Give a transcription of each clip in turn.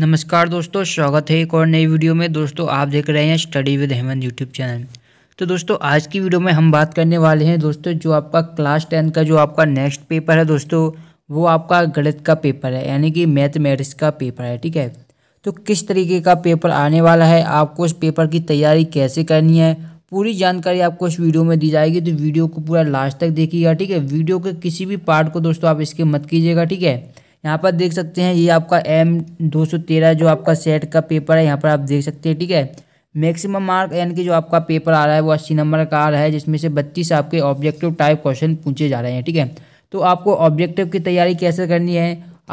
नमस्कार दोस्तों स्वागत है एक और नई वीडियो में दोस्तों आप देख रहे हैं study with Hemant YouTube channel तो दोस्तों आज की वीडियो में हम बात करने वाले हैं दोस्तों जो आपका क्लास टेन का जो आपका नेक्स्ट पेपर है दोस्तों वो आपका गणित का पेपर है यानी कि मैथमेटिक्स का पेपर है ठीक है तो किस तरीके का पेपर आने वाला है आपको उस पेपर की तैयारी कैसे करनी है पूरी जानकारी आपको इस वीडियो में दी जाएगी तो वीडियो को पूरा लास्ट तक देखिएगा ठीक है वीडियो के किसी भी पार्ट को दोस्तों आप इसके मत कीजिएगा ठीक है यहाँ पर देख सकते हैं ये आपका एम तेरह जो आपका सेट का पेपर है यहाँ पर आप देख सकते हैं ठीक है मैक्सिमम मार्क एन के जो आपका पेपर आ रहा है वो अस्सी नंबर का आ रहा है जिसमें से बत्तीस आपके ऑब्जेक्टिव टाइप क्वेश्चन पूछे जा रहे हैं ठीक है तो आपको ऑब्जेक्टिव की तैयारी कैसे करनी है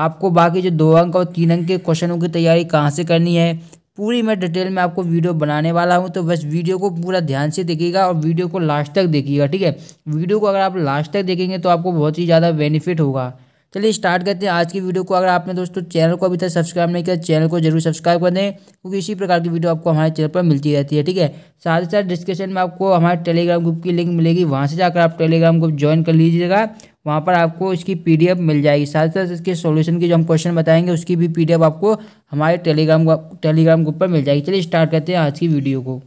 आपको बाकी जो दो अंक और तीन अंक के क्वेश्चनों की तैयारी कहाँ से करनी है पूरी मैं डिटेल में आपको वीडियो बनाने वाला हूँ तो बस वीडियो को पूरा ध्यान से देखिएगा और वीडियो को लास्ट तक देखिएगा ठीक है वीडियो को अगर आप लास्ट तक देखेंगे तो आपको बहुत ही ज़्यादा बेनिफिट होगा चलिए स्टार्ट करते हैं आज की वीडियो को अगर आपने दोस्तों चैनल को अभी तक सब्सक्राइब नहीं किया चैनल को जरूर सब्सक्राइब कर दें क्योंकि इसी प्रकार की वीडियो आपको हमारे चैनल पर मिलती रहती है ठीक है साथ ही साथ डिस्क्रिप्शन में आपको हमारे टेलीग्राम ग्रुप की लिंक मिलेगी वहाँ से जाकर आप टेलीग्राम ग्रुप ज्वाइन कर लीजिएगा वहाँ पर आपको इसकी पी मिल जाएगी साथ साथ इसके सोल्यूशन की जो हम क्वेश्चन बताएंगे उसकी भी पी आपको हमारे टेलीग्राम टेलीग्राम ग्रुप पर मिल जाएगी चलिए स्टार्ट करते हैं आज की वीडियो को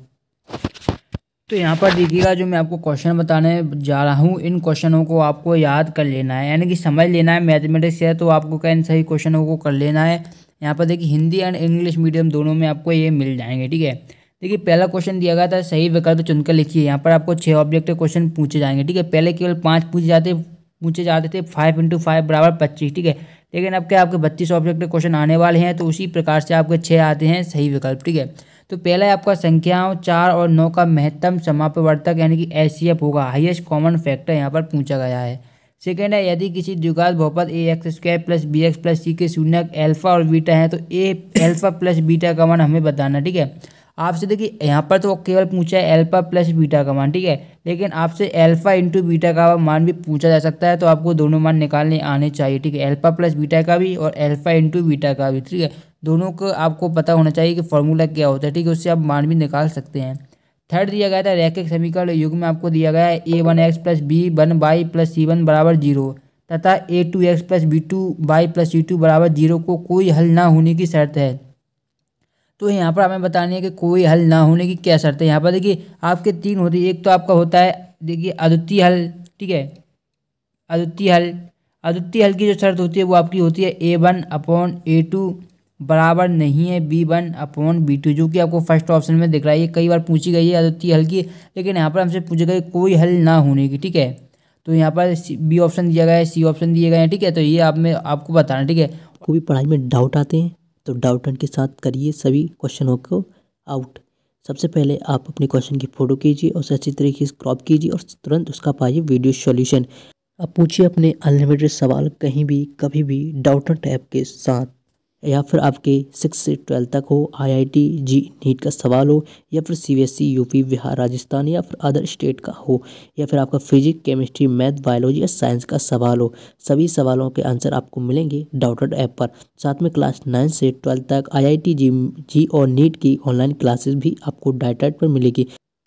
तो यहाँ पर देखिएगा जो मैं आपको क्वेश्चन बताने जा रहा हूँ इन क्वेश्चनों को आपको याद कर लेना है यानी कि समझ लेना है मैथमेटिक्स है तो आपको क्या इन सही क्वेश्चनों को कर लेना है यहाँ पर देखिए हिंदी एंड इंग्लिश मीडियम दोनों में आपको ये मिल जाएंगे ठीक है देखिए पहला क्वेश्चन दिया गया था सही विकल्प तो चुनकर लिखिए यहाँ पर आपको छः ऑब्जेक्ट क्वेश्चन पूछे जाएंगे ठीक है पहले केवल पाँच पूछे जाते पूछे जाते थे फाइव इंटू फाइव बराबर पच्चीस ठीक है लेकिन अब क्या आपके बत्तीस ऑब्जेक्ट क्वेश्चन आने वाले हैं तो उसी प्रकार से आपके छः आते हैं सही विकल्प ठीक है तो पहला है आपका संख्याओं चार और नौ का महत्तम समापवर्तक यानी कि एच होगा हाईएस्ट कॉमन फैक्टर यहाँ पर पूछा गया है सेकेंड है यदि किसी द्विघात भोपाल a x square plus b x plus c के शून्य अल्फा और बीटा है तो ए अल्फा प्लस बीटा का मान हमें बताना ठीक है आपसे देखिए यहाँ पर तो केवल पूछा है एल्फा प्लस बीटा का मान ठीक है लेकिन आपसे एल्फा इंटू बीटा का मान भी पूछा जा सकता है तो आपको दोनों मान निकालने आने चाहिए ठीक है एल्फा प्लस बीटा का भी और एल्फा इंटू बीटा का भी ठीक है दोनों को आपको पता होना चाहिए कि फॉर्मूला क्या होता है ठीक है उससे आप मान भी निकाल सकते हैं थर्ड दिया गया था रैखिक समीकरण युग में आपको दिया गया है a one x plus b one y plus c one बराबर जीरो तथा a two x plus b two y plus c two बराबर जीरो को कोई हल ना होने की शर्त है तो यहाँ पर हमें बतानी है कि कोई हल ना होने की क्या शर्त है यहाँ पर देखिए आपके तीन होते एक तो आपका होता है देखिए अद्वितीय हल ठीक है अद्वितीय हल अद्वितीय हल की जो शर्त होती है वो आपकी होती है a one upon a two बराबर नहीं है b one upon b two जो कि आपको फर्स्ट ऑप्शन में दिख रहा है ये कई बार पूछी गई है अद्वितीय हल की लेकिन यहाँ पर हमसे पूछा गया कोई हल ना होने की ठीक है तो यहाँ पर बी ऑप्शन दिया गया है सी ऑप्शन दिए गए हैं ठीक है तो ये आप में आपको बताना ठीक है कोई पढ़ाई में डाउट आते हैं तो डाउट के साथ करिए सभी क्वेश्चनों को आउट सबसे पहले आप अपने क्वेश्चन की फ़ोटो कीजिए और अच्छी तरीके से क्रॉप कीजिए और तुरंत उसका पाइए वीडियो सॉल्यूशन आप पूछिए अपने अनलिमिटेड सवाल कहीं भी कभी भी डाउट ऐप के साथ या फिर आपके सिक्स से ट्वेल्थ तक हो आईआईटी जी नीट का सवाल हो या फिर CBSE UP e, Bihar Rajasthan या फिर अदर स्टेट का हो या फिर आपका फिजिक्स केमिस्ट्री मैथ बायोलॉजी या साइंस का सवाल हो सभी सवालों के आंसर आपको मिलेंगे डाउटेड ऐप पर साथ में क्लास नाइन से ट्वेल्थ तक आईआईटी जी जी और नीट की ऑनलाइन क्लासेस भी आपको डाइटेड पर मिलेगी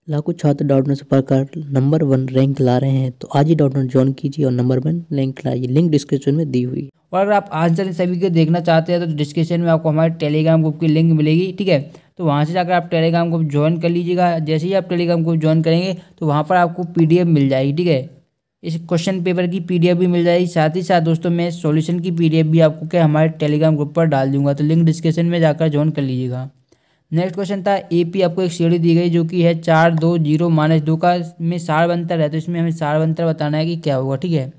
लाखों छात्र डॉट नेट पढ़कर नंबर वन रैंक ला रहे हैं तो आज ही डॉट नेट ज्वाइन कीजिए और नंबर वन रैंक लाइए लिंक डिस्क्रिप्शन में दी हुई और अगर आप आंसर सभी को देखना चाहते हैं तो डिस्क्रिप्शन में आपको हमारे टेलीग्राम ग्रुप की लिंक मिलेगी ठीक है तो वहाँ से जाकर आप टेलीग्राम ग्रुप ज्वाइन कर लीजिएगा जैसे ही आप टेलीग्राम ग्रुप ज्वाइन करेंगे तो वहाँ पर आपको पी मिल जाएगी ठीक है इस क्वेश्चन पेपर की एफ भी मिल जाएगी साथ ही साथ दोस्तों मैं सोल्यूशन की एफ भी आपको क्या हमारे टेलीग्राम ग्रुप पर डाल दूंगा तो लिंक डिस्क्रिप्शन में जाकर ज्वाइन कर लीजिएगा नेक्स्ट क्वेश्चन था ए पी आपको एक श्रेणी दी गई जो कि है चार दो जीरो माइनस दो का में सार्व है तो इसमें हमें सार्व अंतर बताना है कि क्या होगा ठीक है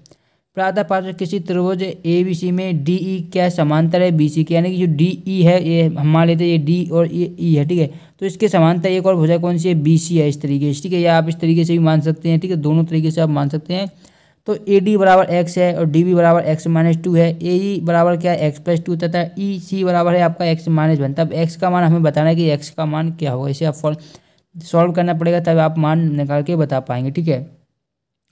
प्रातः पात्र किसी त्रिभुज ए बी सी में डी ई e क्या समांतर है बी सी के यानी कि जो डी ई e है ये हम मान लेते तो हैं ये डी और ये ई e है ठीक है तो इसके समांतर एक और भुजा कौन सी है बी सी है इस तरीके से ठीक है या आप इस तरीके से भी मान सकते हैं ठीक है दोनों तरीके से आप मान सकते हैं तो ए डी बराबर एक्स है और डी बी बराबर एक्स माइनस टू है ए ई e बराबर क्या है एक्स प्लस टू तथा ई e सी बराबर है आपका एक्स माइनस वन तब एक्स का मान हमें बताना है कि एक्स का मान क्या होगा इसे आप फॉल सॉल्व करना पड़ेगा तब आप मान निकाल के बता पाएंगे ठीक है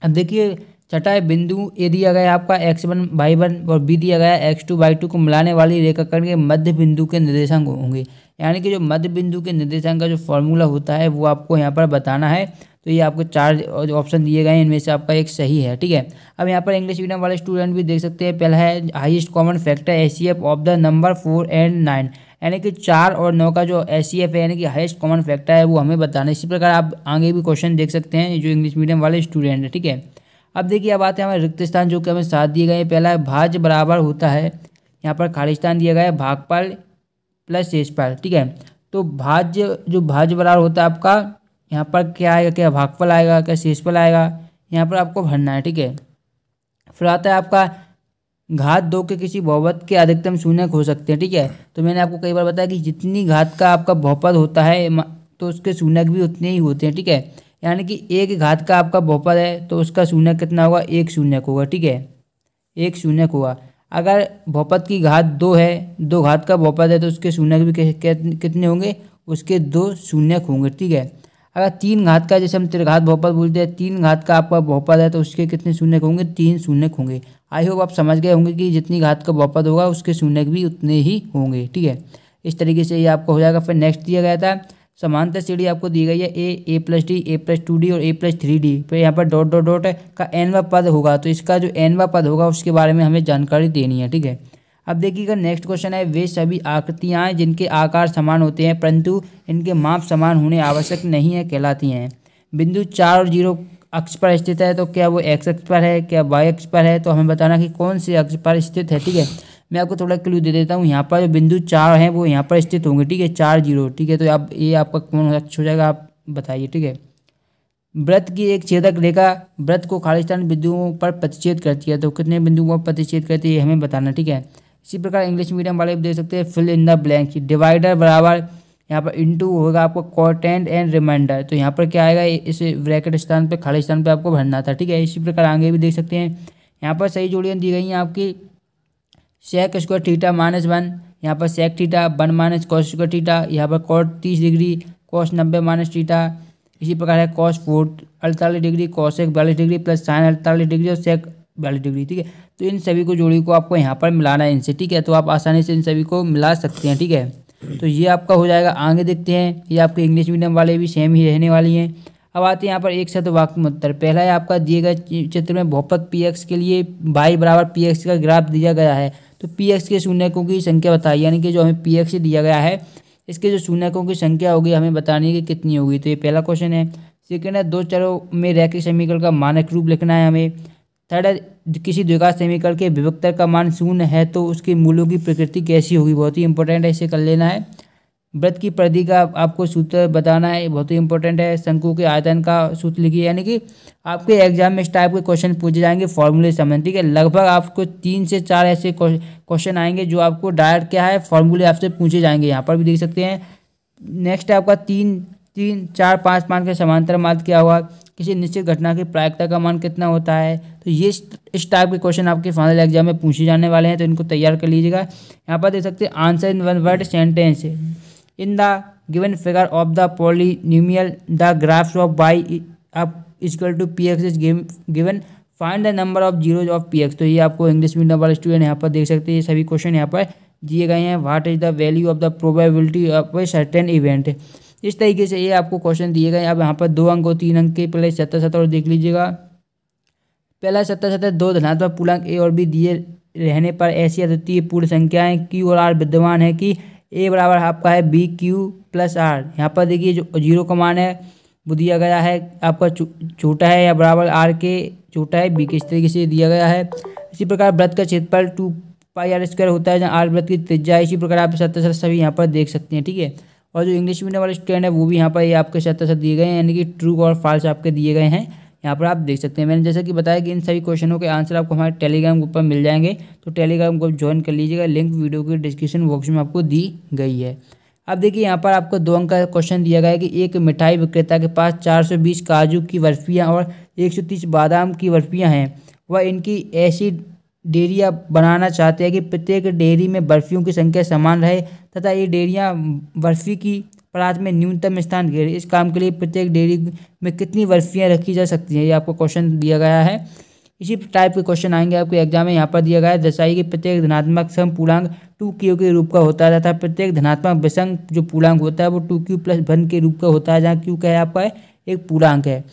अब देखिए छठा है बिंदु ए दिया गया आपका एक्स वन बाई वन और बी दिया गया एक्स टू बाई टू को मिलाने वाली कर के मध्य बिंदु के निर्देशांक होंगे यानी कि जो मध्य बिंदु के निर्देशांक का जो फॉर्मूला होता है वो आपको यहाँ पर बताना है तो ये आपको चार ऑप्शन दिए गए हैं इनमें से आपका एक सही है ठीक है अब यहाँ पर इंग्लिश मीडियम वाले स्टूडेंट भी देख सकते हैं पहला है highest common factor a of the number four and nine यानी कि चार और नौ का जो एस e है यानी कि हाइस्ट कॉमन फैक्टर है वो हमें बताना है इसी प्रकार आप आगे भी क्वेश्चन देख सकते हैं जो इंग्लिश मीडियम वाले स्टूडेंट है ठीक है अब देखिए अब आते हैं हमारे रिक्त स्थान जो कि हमें साथ दिए गए हैं पहला है भाज बराबर होता है यहाँ पर खालिस्तान दिया गया है भागपाल प्लस शेषपाल ठीक है तो भाज्य जो भाज्य बराबर होता है आपका यहाँ पर क्या आएगा क्या भागफल आएगा क्या शेषफल आएगा यहाँ पर आपको भरना है ठीक है फिर आता है आपका घात दो के किसी बहुवत के अधिकतम शून्य हो सकते हैं ठीक है तो मैंने आपको कई बार बताया कि जितनी घात का आपका बहुपद होता है तो उसके शून्यक भी उतने ही होते हैं ठीक है यानी कि एक घात का आपका बहुपद है तो उसका शून्य कितना होगा एक शून्यक होगा ठीक है एक शून्यक होगा अगर बहुपद की घात दो है दो घात का बहुपद है तो उसके शून्यक भी कितने होंगे उसके दो शून्यक होंगे ठीक है अगर तीन घात का जैसे हम त्रिघात बहुपद पूछते हैं तीन घात का आपका बहुपद है तो उसके कितने शून्य होंगे तीन शून्य होंगे आई होप आप समझ गए होंगे कि जितनी घात का बहुपद होगा उसके शून्य भी उतने ही होंगे ठीक है इस तरीके से ये आपको हो जाएगा फिर नेक्स्ट दिया गया था समांतर सीढ़ी आपको दी गई है a a plus d a plus two d और ए प्लस थ्री डी फिर यहाँ पर डॉट डॉट डॉट का एनवा पद होगा तो इसका जो एनवा पद होगा उसके बारे में हमें जानकारी देनी है ठीक है अब देखिएगा नेक्स्ट क्वेश्चन है वे सभी आकृतियाँ जिनके आकार समान होते हैं परंतु इनके माप समान होने आवश्यक नहीं है कहलाती हैं बिंदु चार और जीरो अक्ष पर स्थित है तो क्या वो एक्स अक्ष पर है क्या वाई अक्ष पर है तो हमें बताना कि कौन से अक्ष पर स्थित है ठीक है मैं आपको थोड़ा क्लू दे देता हूँ यहाँ पर जो बिंदु चार हैं वो यहाँ पर स्थित होंगे ठीक है चार जीरो ठीक है तो आप ये आपका कौन अक्ष अच्छा हो जाएगा आप बताइए ठीक है व्रत की एक छेदक रेखा व्रत को खालिस्तान बिंदुओं पर प्रतिच्छेद करती है तो कितने बिंदुओं पर प्रतिच्छेद करती है हमें बताना ठीक है इसी प्रकार इंग्लिश मीडियम वाले भी देख सकते हैं fill in the blank divider बराबर यहाँ पर इंटू होगा आपको कॉटेंट एंड रिमाइंडर तो यहाँ पर क्या आएगा इस ब्रैकेट स्थान पर खाली स्थान पर आपको भरना था ठीक है इसी प्रकार आगे भी देख सकते हैं यहाँ पर सही जोड़ियाँ दी गई हैं आपकी sec square theta minus one यहाँ पर sec theta one minus cos square theta यहाँ पर कॉट तीस डिग्री कॉस नब्बे माइनस थीटा इसी प्रकार है कॉस फोर अड़तालीस डिग्री कॉस एक बयालीस डिग्री प्लस साइन अड़तालीस डिग्री और सेक बयालीस डिग्री ठीक है तो इन सभी को जोड़ी को आपको यहाँ पर मिलाना है इनसे ठीक है तो आप आसानी से इन सभी को मिला सकते हैं ठीक है तो ये आपका हो जाएगा आगे देखते हैं ये आपके इंग्लिश मीडियम वाले भी सेम ही रहने वाली हैं अब आते हैं यहाँ पर एक साथ वाक्य उत्तर पहला है आपका दिए गए चित्र में भौपत पी एक्स के लिए बाई बराबर पी एक्स का ग्राफ दिया गया है तो पी एक्स के शून्यकों की संख्या बताइए यानी कि जो हमें पी एक्स दिया गया है इसके जो शून्यकों की संख्या होगी हमें बतानी है कि कितनी होगी तो ये पहला क्वेश्चन है सेकेंड है दो चरों में रैखिक समीकरण का मानक रूप लिखना है हमें थर्ड है किसी द्विघात समीकरण के विभक्तर का मान शून्य है तो उसके मूल्यों की प्रकृति कैसी होगी बहुत ही इंपॉर्टेंट है इसे कर लेना है व्रत की परिधि का आपको सूत्र बताना है बहुत ही इंपॉर्टेंट है शंकु के आयतन का सूत्र लिखिए यानी कि आपके एग्जाम में इस टाइप के क्वेश्चन पूछे जाएंगे फॉर्मूले संबंध ठीक है लगभग आपको तीन से चार ऐसे क्वेश्चन आएंगे जो आपको डायरेक्ट क्या है फॉर्मूले आपसे पूछे जाएंगे यहाँ पर भी देख सकते हैं नेक्स्ट है आपका तीन तीन चार पाँच पाँच के समांतर मार्ग क्या हुआ किसी निश्चित घटना की प्रायिकता का मान कितना होता है तो ये इस टाइप के क्वेश्चन आपके फाइनल एग्जाम में पूछे जाने वाले हैं तो इनको तैयार कर लीजिएगा यहाँ पर देख सकते हैं answer in one word sentence in the given figure of the polynomial the graphs of y आप is equal to p x is given find the number of zeros of p x तो ये आपको इंग्लिश मीडियम वाले student यहाँ पर देख सकते हैं ये सभी क्वेश्चन यहाँ पर दिए गए हैं what is the value of the probability of a certain event इस तरीके से ये आपको क्वेश्चन दिए गए अब यहाँ पर दो अंक और तीन अंक के पहले सत्तर सत्तर और देख लीजिएगा पहला सत्तर सत्तर दो धनात्मक पूर्णांक ए और बी दिए रहने पर ऐसी अद्वितीय पूर्ण संख्याएं क्यू और आर विद्यमान है कि ए बराबर आपका है बी क्यू प्लस आर यहाँ पर देखिए जो जीरो का मान है वो दिया गया है आपका छोटा है या बराबर आर के छोटा है बी के इस तरीके से दिया गया है इसी प्रकार व्रत का क्षेत्रफल टू पाई आर स्क्वायर होता है जहाँ आर व्रत की त्रिज्या है इसी प्रकार आप सत्तर सभी यहाँ पर देख सकते हैं ठीक है और जो इंग्लिश मीडियम वाले स्टूडेंट है वो भी यहाँ पर ये आपके सत्तर सत्तर दिए गए हैं यानी कि ट्रू और फाल्स आपके दिए गए हैं यहाँ पर आप देख सकते हैं मैंने जैसे कि बताया कि इन सभी क्वेश्चनों के आंसर आपको हमारे टेलीग्राम ग्रुप पर मिल जाएंगे तो टेलीग्राम ग्रुप ज्वाइन कर लीजिएगा लिंक वीडियो की डिस्क्रिप्शन बॉक्स में आपको दी गई है अब देखिए यहाँ पर आपको दो अंक का क्वेश्चन दिया गया है कि एक मिठाई विक्रेता के पास बीस काजू की बर्फियाँ और तीस बादाम की बर्फियाँ हैं वह इनकी ऐसी डेरियाँ बनाना चाहते हैं कि प्रत्येक डेयरी में बर्फियों की संख्या समान रहे तथा ये डेयरियाँ बर्फी की परात में न्यूनतम स्थान घेरे इस काम के लिए प्रत्येक डेयरी में कितनी बर्फियाँ रखी जा सकती हैं ये आपको क्वेश्चन दिया गया है इसी टाइप के क्वेश्चन आएंगे आपके एग्जाम में यहाँ पर दिया गया है दर्शाई कि प्रत्येक धनात्मक सम पूर्णांग टू क्यू के रूप का होता है तथा प्रत्येक धनात्मक विसंग जो पूर्णांग होता है वो टू क्यू प्लस वन के रूप का होता है जहाँ क्यू क्या है आपका एक पूर्णांक है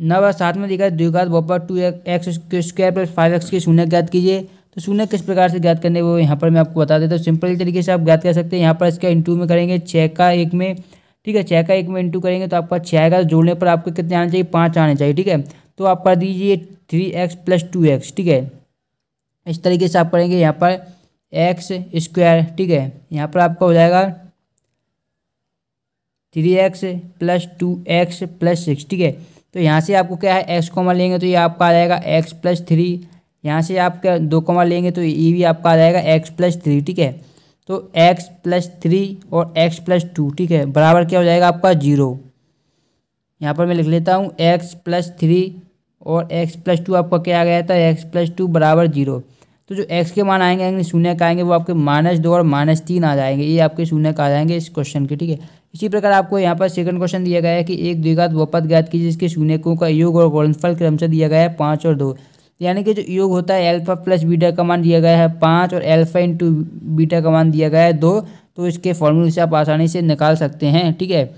नौ और सात में देखा द्विघात बहुपद two x square plus five x की शून्य ज्ञात कीजिए तो शून्य किस प्रकार से ज्ञात करने वो यहाँ पर मैं आपको बता देता हूँ सिंपल तरीके से आप ज्ञात कर सकते हैं यहाँ पर इसका इंटू में करेंगे छः का एक में ठीक है छः का एक में इंटू करेंगे तो आपका छः का जोड़ने पर आपको कितने आने चाहिए पाँच आने चाहिए ठीक है तो आप कर दीजिए three x plus two x ठीक है इस तरीके से आप करेंगे यहाँ पर एक्स स्क्वायर ठीक है यहाँ पर आपका हो जाएगा three x plus two x plus six ठीक है तो यहाँ से आपको क्या है एक्स कॉमन लेंगे तो ये आपका आ जाएगा एक्स प्लस थ्री यहाँ से आप क्या दो कॉमन लेंगे तो ये भी आपका आ जाएगा एक्स प्लस थ्री ठीक है तो एक्स प्लस थ्री और एक्स प्लस टू ठीक है बराबर क्या हो जाएगा आपका जीरो यहाँ पर मैं लिख लेता हूँ एक्स प्लस थ्री और एक्स प्लस टू आपका क्या आ गया था एक्स प्लस टू बराबर जीरो तो जो एक्स के मान आएंगे शून्य का आएंगे वो आपके माइनस दो और माइनस तीन आ जाएंगे ये आपके शून्य का आ जाएंगे इस क्वेश्चन के ठीक है इसी प्रकार आपको यहाँ पर सेकंड क्वेश्चन दिया गया है कि एक द्विघात पद ज्ञात कीजिए जिसके शून्यकों का योग और गुणनफल क्रमशः दिया गया है पाँच और दो यानी कि जो योग होता है एल्फा प्लस बीटा का मान दिया गया है पाँच और एल्फा इंटू बीटा का मान दिया गया है दो तो इसके फॉर्मूले से आप आसानी से निकाल सकते हैं ठीक है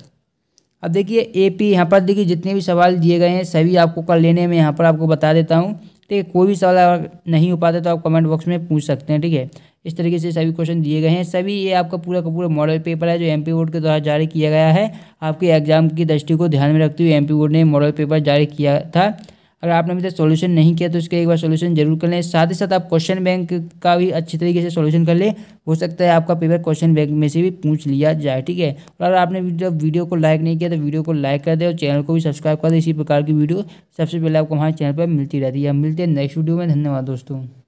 अब देखिए ए पी यहाँ पर देखिए जितने भी सवाल दिए गए हैं सभी आपको कर लेने में यहाँ पर आपको बता देता हूँ ठीक है कोई भी सवाल नहीं हो पाता तो आप कमेंट बॉक्स में पूछ सकते हैं ठीक है इस तरीके से सभी क्वेश्चन दिए गए हैं सभी ये आपका पूरा का पूरा मॉडल पेपर है जो एम पी बोर्ड के द्वारा जारी किया गया है आपके एग्जाम की दृष्टि को ध्यान में रखते हुए एम पी बोर्ड ने मॉडल पेपर जारी किया था अगर आपने अभी तक सोल्यूशन नहीं किया तो उसके एक बार सोल्यूशन जरूर कर लें साथ ही साथ आप क्वेश्चन बैंक का भी अच्छी तरीके से सोल्यूशन कर लें हो सकता है आपका पेपर क्वेश्चन बैंक में से भी पूछ लिया जाए ठीक है और अगर आपने जब वीडियो को लाइक नहीं किया तो वीडियो को लाइक कर दें और चैनल को भी सब्सक्राइब कर दें इसी प्रकार की वीडियो सबसे पहले आपको हमारे चैनल पर मिलती रहती है मिलते हैं नेक्स्ट वीडियो में धन्यवाद दोस्तों